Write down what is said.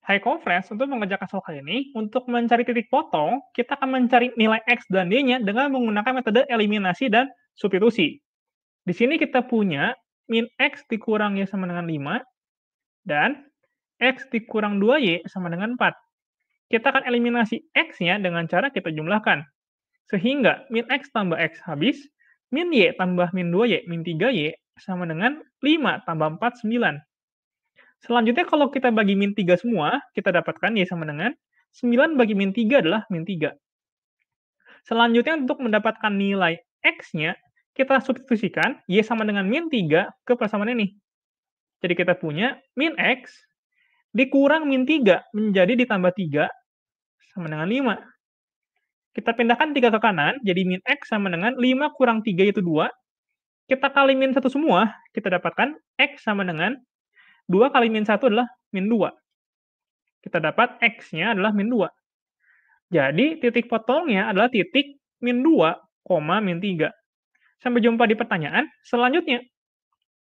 High conference untuk mengerjakan soal kali ini, untuk mencari titik potong, kita akan mencari nilai X dan Y-nya dengan menggunakan metode eliminasi dan substitusi. Di sini kita punya min X dikurang Y sama dengan 5, dan X dikurang 2Y sama dengan 4. Kita akan eliminasi X-nya dengan cara kita jumlahkan. Sehingga min X tambah X habis, min Y tambah min 2Y, min 3Y sama dengan 5 tambah 4, 9. Selanjutnya kalau kita bagi min 3 semua, kita dapatkan Y ya, sama dengan 9 bagi min 3 adalah min 3. Selanjutnya untuk mendapatkan nilai X-nya, kita substitusikan Y sama dengan min 3 ke persamaan ini. Jadi kita punya min X dikurang min 3 menjadi ditambah 3 sama dengan 5 kita pindahkan 3 ke kanan, jadi min X sama dengan 5 kurang 3 yaitu 2. Kita kali min 1 semua, kita dapatkan X sama dengan 2 kali min 1 adalah min 2. Kita dapat X-nya adalah min 2. Jadi titik potongnya adalah titik min 2, min 3. Sampai jumpa di pertanyaan selanjutnya.